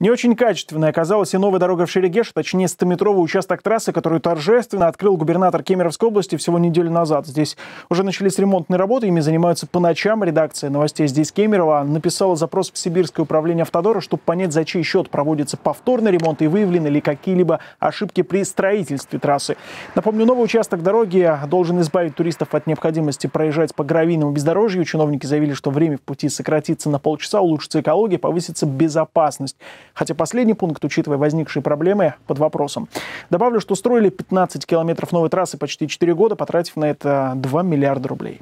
Не очень качественной оказалась и новая дорога в Шерегеш, точнее 100-метровый участок трассы, которую торжественно открыл губернатор Кемеровской области всего неделю назад. Здесь уже начались ремонтные работы, ими занимаются по ночам редакция новостей здесь Кемерова. Написала запрос в Сибирское управление автодора, чтобы понять, за чей счет проводится повторный ремонт и выявлены ли какие-либо ошибки при строительстве трассы. Напомню, новый участок дороги должен избавить туристов от необходимости проезжать по гравийному бездорожью. Чиновники заявили, что время в пути сократится на полчаса, улучшится экология, повысится безопасность. Хотя последний пункт, учитывая возникшие проблемы, под вопросом. Добавлю, что строили 15 километров новой трассы почти 4 года, потратив на это 2 миллиарда рублей.